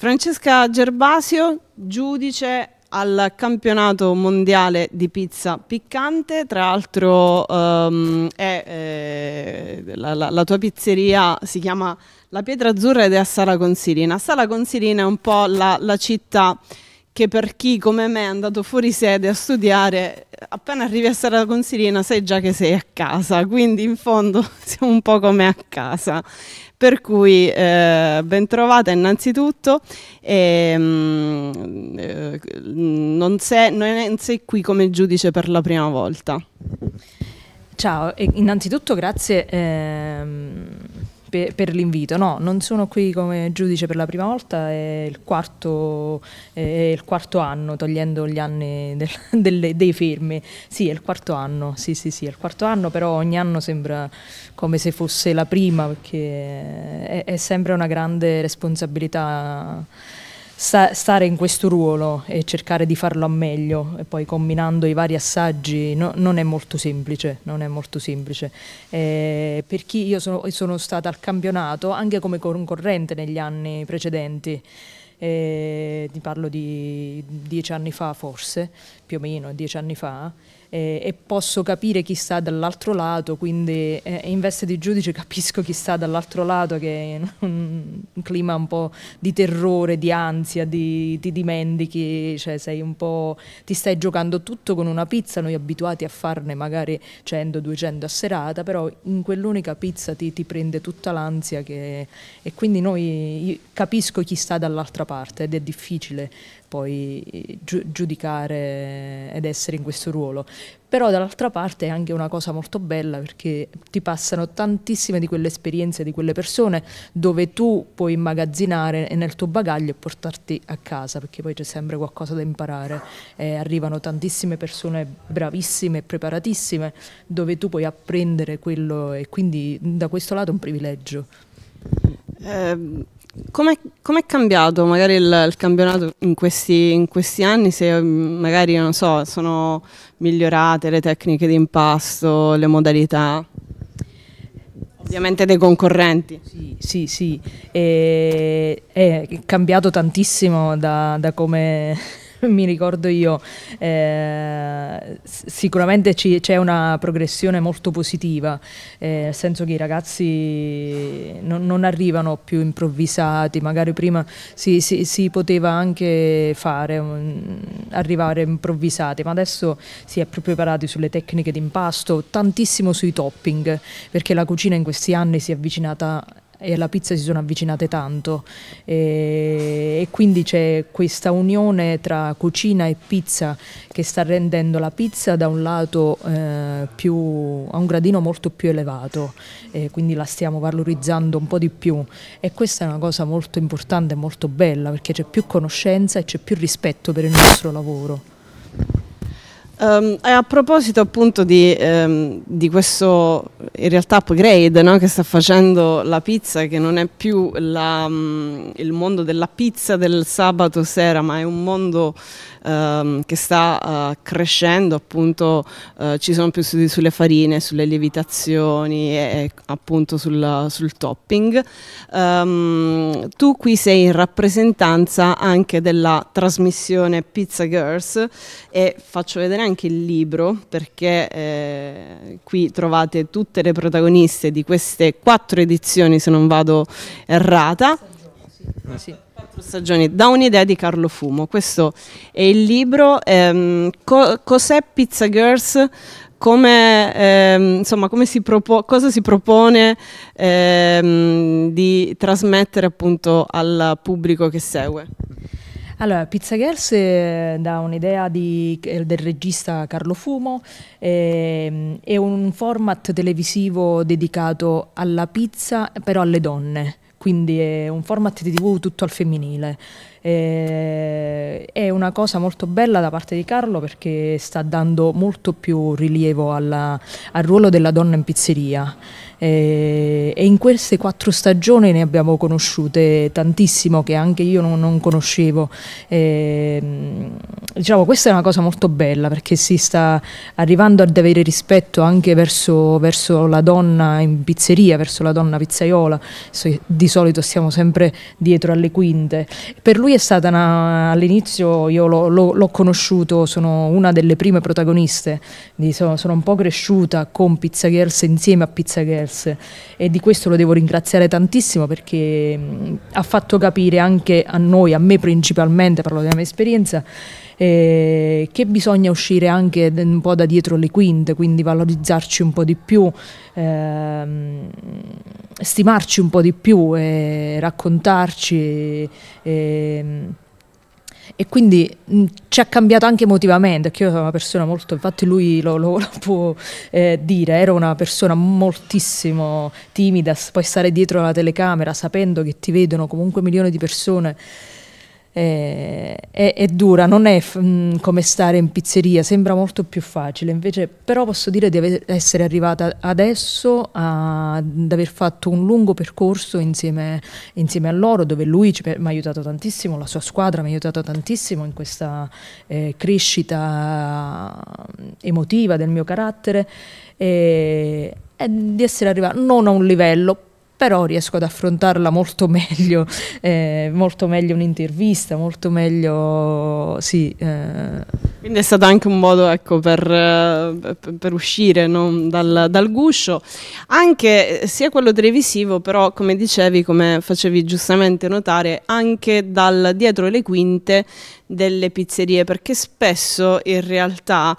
Francesca Gervasio, giudice al campionato mondiale di pizza piccante, tra l'altro um, eh, la, la, la, tua pizzeria si chiama La Pietra Azzurra ed è a Sala Consilina. Sala Consilina è un po' la, la città che per chi come me è andato fuori sede a studiare, appena arrivi a Sara Consilina sai già che sei a casa, quindi in fondo siamo un po' come a casa. Per cui eh, trovata innanzitutto, e, ehm, mh, eh, non, sei, non sei qui come giudice per la prima volta. Ciao, innanzitutto grazie. Ehm per, per l'invito. No, non sono qui come giudice per la prima volta, è il quarto, è il quarto anno, togliendo gli anni del, delle, dei fermi. Sì, è il quarto anno, sì, sì, sì, è il quarto anno, però ogni anno sembra come se fosse la prima, perché è, è sempre una grande responsabilità sta stare in questo ruolo e cercare di farlo a meglio e poi combinando i vari assaggi no, non è molto semplice, è molto semplice. Eh, per chi io sono, sono stata al campionato anche come concorrente negli anni precedenti eh, ti parlo di dieci anni fa forse, più o meno dieci anni fa, eh, e posso capire chi sta dall'altro lato, quindi eh, in veste di giudice capisco chi sta dall'altro lato che è un, clima un po' di terrore, di ansia, di, ti dimentichi, cioè sei un po', ti stai giocando tutto con una pizza, noi abituati a farne magari 100-200 a serata, però in quell'unica pizza ti, ti prende tutta l'ansia che, e quindi noi, capisco chi sta dall'altra parte ed è difficile poi gi giudicare ed essere in questo ruolo. Però dall'altra parte è anche una cosa molto bella perché ti passano tantissime di quelle esperienze, di quelle persone dove tu puoi immagazzinare nel tuo bagaglio e portarti a casa perché poi c'è sempre qualcosa da imparare. Eh, arrivano tantissime persone bravissime e preparatissime dove tu puoi apprendere quello e quindi da questo lato è un privilegio. Um come è cambiato magari il, il campionato in questi, in questi, anni? Se mm, magari, non so, sono migliorate le tecniche di impasto, le modalità? Ovviamente dei concorrenti. Sì, sì, sì. E, è cambiato tantissimo da, da come mi ricordo io, eh, sicuramente c'è una progressione molto positiva, eh, nel senso che i ragazzi non, non arrivano più improvvisati, magari prima si, si, si poteva anche fare, um, arrivare improvvisati, ma adesso si è più preparati sulle tecniche d'impasto, tantissimo sui topping, perché la cucina in questi anni si è avvicinata e alla pizza si sono avvicinate tanto e, e quindi c'è questa unione tra cucina e pizza che sta rendendo la pizza da un lato eh, più, a un gradino molto più elevato e quindi la stiamo valorizzando un po' di più e questa è una cosa molto importante e molto bella perché c'è più conoscenza e c'è più rispetto per il nostro lavoro. Um, a proposito appunto di, um, di questo in realtà upgrade no? che sta facendo la pizza, che non è più la, um, il mondo della pizza del sabato sera, ma è un mondo ehm, che sta eh, crescendo, appunto eh, ci sono più studi sulle farine, sulle lievitazioni e, e appunto sul, sul topping. Um, tu qui sei in rappresentanza anche della trasmissione Pizza Girls e faccio vedere anche il libro perché eh, qui trovate tutte le protagoniste di queste quattro edizioni se non vado errata. Sì. Stagioni, da un'idea di Carlo Fumo. Questo è il libro ehm, co Cos'è Pizza Girls? Come, ehm, insomma, come si cosa si propone ehm, di trasmettere appunto al pubblico che segue? Allora, Pizza Girls è da un'idea eh, del regista Carlo Fumo, eh, è un format televisivo dedicato alla pizza però alle donne quindi è un format di tv tutto al femminile. Eh, è una cosa molto bella da parte di Carlo perché sta dando molto più rilievo alla, al ruolo della donna in pizzeria. Eh, e in queste quattro stagioni ne abbiamo conosciute tantissimo che anche io non, non conoscevo. E, ehm, diciamo, questa è una cosa molto bella perché si sta arrivando ad avere rispetto anche verso, verso la donna in pizzeria, verso la donna pizzaiola, di solito stiamo sempre dietro alle quinte. Per lui è stata una, all'inizio, io l'ho conosciuto, sono una delle prime protagoniste, sono, sono un po' cresciuta con Pizza Girls insieme a Pizza Girls Wells e di questo lo devo ringraziare tantissimo perché mh, mm, ha fatto capire anche a noi, a me principalmente, parlo della mia esperienza, eh, che bisogna uscire anche un po' da dietro le quinte, quindi valorizzarci un po' di più, ehm, stimarci un po' di più, eh, raccontarci. Eh, e quindi mh, mm, ci ha cambiato anche emotivamente, perché io sono una persona molto, infatti lui lo, lo, lo può eh, dire, ero una persona moltissimo timida, poi stare dietro la telecamera sapendo che ti vedono comunque milioni di persone eh, è, è, dura, non è mh, mm, come stare in pizzeria, sembra molto più facile, invece però posso dire di essere arrivata adesso ad aver fatto un lungo percorso insieme, insieme a loro, dove lui mi ha aiutato tantissimo, la sua squadra mi ha aiutato tantissimo in questa eh, crescita mm, emotiva del mio carattere. E, e di essere arrivata non a un livello, però riesco ad affrontarla molto meglio, eh, molto meglio un'intervista, molto meglio... Sì, eh. Quindi è stato anche un modo ecco, per, eh, per, uscire no? dal, dal, guscio, anche eh, sia quello televisivo, però come dicevi, come facevi giustamente notare, anche dal dietro le quinte delle pizzerie, perché spesso in realtà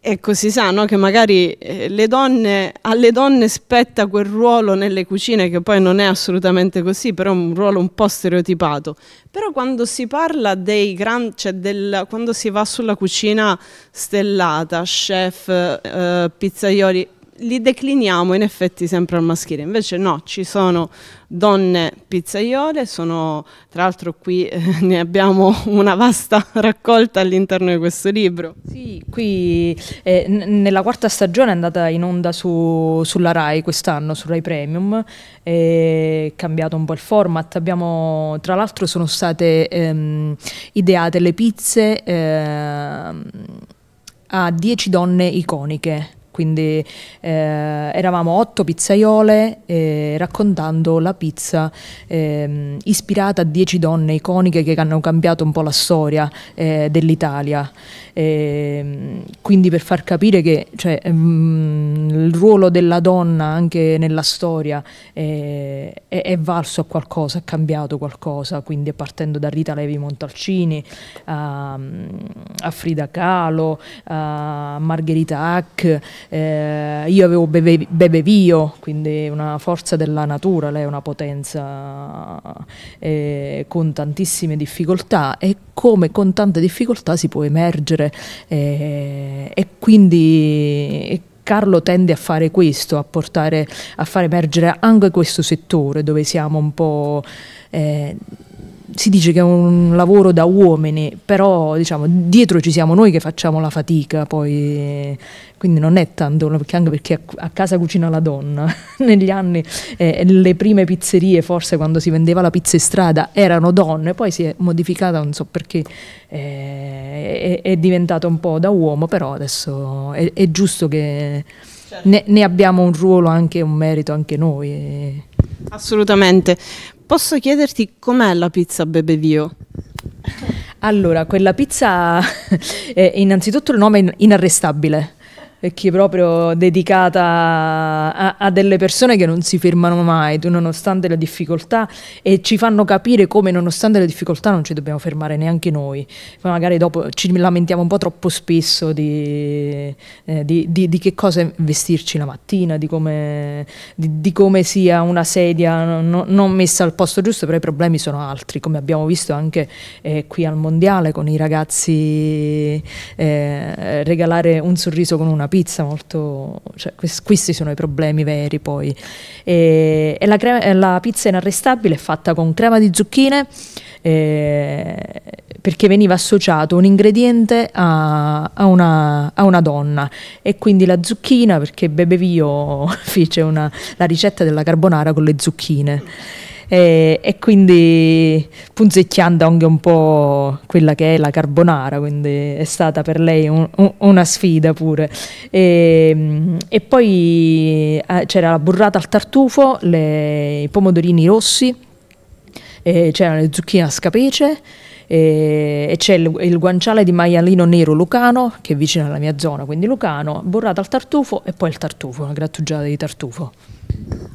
Ecco, si sa no? che magari eh, donne, alle donne spetta quel ruolo nelle cucine che poi non è assolutamente così, però è un ruolo un po' stereotipato. Però quando si parla dei grandi, cioè del, quando si va sulla cucina stellata, chef, eh, pizzaioli, li decliniamo in effetti sempre al maschile, invece no, ci sono donne pizzaiole, sono tra l'altro qui eh, ne abbiamo una vasta raccolta all'interno di questo libro. Sì, qui eh, nella quarta stagione è andata in onda su, sulla RAI quest'anno, su RAI Premium, è cambiato un po' il format, abbiamo, tra l'altro sono state ehm, ideate le pizze ehm, a 10 donne iconiche quindi eh, eravamo otto pizzaiole eh, raccontando la pizza eh, ispirata a dieci donne iconiche che hanno cambiato un po' la storia eh, dell'Italia. Ehm, quindi per far capire che cioè, mh, ehm, il ruolo della donna anche nella storia eh, è, è, valso a qualcosa, è cambiato qualcosa, quindi partendo da Rita Levi Montalcini a, a Frida Kahlo, a Margherita Hack, eh, io avevo beve, Bevevio, quindi una forza della natura, lei è una potenza eh, con tantissime difficoltà e come con tante difficoltà si può emergere eh, e quindi... E Carlo tende a fare questo, a, portare, a far emergere anche questo settore dove siamo un po'... Eh, si dice che è un lavoro da uomini, però diciamo, dietro ci siamo noi che facciamo la fatica, poi, quindi non è tanto, perché anche perché a casa cucina la donna, negli anni eh, le prime pizzerie forse quando si vendeva la pizza in strada erano donne, poi si è modificata, non so perché, eh, è, è diventata un po' da uomo, però adesso è, è giusto che... Certo. Ne, ne, abbiamo un ruolo anche un merito anche noi. Assolutamente. Posso chiederti com'è la pizza Bebevio? Allora, quella pizza, eh, innanzitutto il nome è inarrestabile, chi proprio dedicata a, a, delle persone che non si fermano mai, nonostante le difficoltà, e ci fanno capire come nonostante le difficoltà non ci dobbiamo fermare neanche noi. Poi magari dopo ci lamentiamo un po' troppo spesso di, eh, di, di, di che cosa vestirci la mattina, di come, come sia una sedia no, non messa al posto giusto, però i problemi sono altri, come abbiamo visto anche eh, qui al Mondiale con i ragazzi eh, regalare un sorriso con una pizza molto... Cioè, questi sono i problemi veri poi. E, e la, crema, la, pizza inarrestabile è fatta con crema di zucchine eh, perché veniva associato un ingrediente a, a, una, a, una, donna e quindi la zucchina perché Bebevio fece una, la ricetta della carbonara con le zucchine e, e, quindi punzecchiando anche un po' quella che è la carbonara, quindi è stata per lei un, un, una sfida pure. E, e poi eh, c'era la burrata al tartufo, le, i pomodorini rossi, c'erano le zucchine a scapece e, c'è il, il, guanciale di maialino nero lucano che è vicino alla mia zona, quindi lucano, burrata al tartufo e poi il tartufo, una grattugiata di tartufo.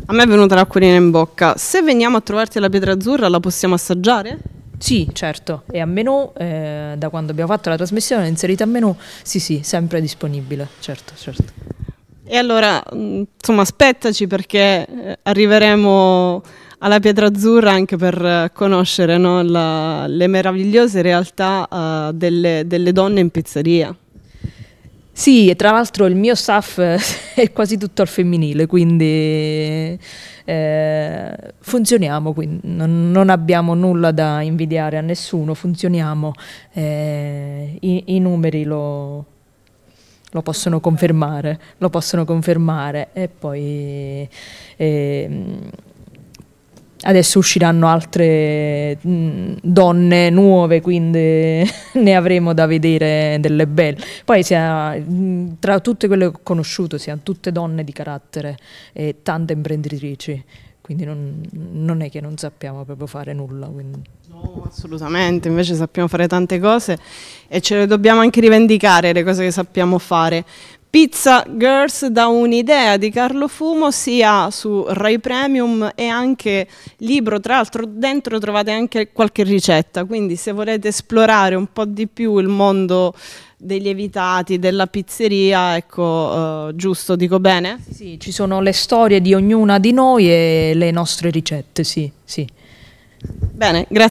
A me è venuta l'acquolina in bocca. Se veniamo a trovarti alla pietra azzurra, la possiamo assaggiare? Sì, certo, e a menù, eh, da quando abbiamo fatto la trasmissione, è inserita a menù, sì, sì, sempre disponibile, certo, certo. E allora, mm, insomma, aspettaci perché eh, arriveremo alla Pietra Azzurra anche per eh, conoscere no, la, le meravigliose realtà uh, delle, delle donne in pizzeria. Sì, e tra l'altro il mio staff è quasi tutto al femminile, quindi eh, funzioniamo, quindi non, non, abbiamo nulla da invidiare a nessuno, funzioniamo, eh, i, i, numeri lo, lo, possono confermare, lo possono confermare e poi... Eh, adesso usciranno altre mh, mm, donne nuove, quindi ne avremo da vedere delle belle. Poi sia, mh, mm, tra tutte quelle che ho conosciuto, siano tutte donne di carattere e tante imprenditrici, quindi non, non è che non sappiamo proprio fare nulla. Quindi. No, assolutamente, invece sappiamo fare tante cose e ce le dobbiamo anche rivendicare le cose che sappiamo fare, Pizza Girls da un'idea di Carlo Fumo sia su Rai Premium e anche libro, tra l'altro dentro trovate anche qualche ricetta, quindi se volete esplorare un po' di più il mondo dei lievitati, della pizzeria, ecco, eh, giusto, dico bene? Sì, sì, ci sono le storie di ognuna di noi e le nostre ricette, sì, sì. Bene, grazie.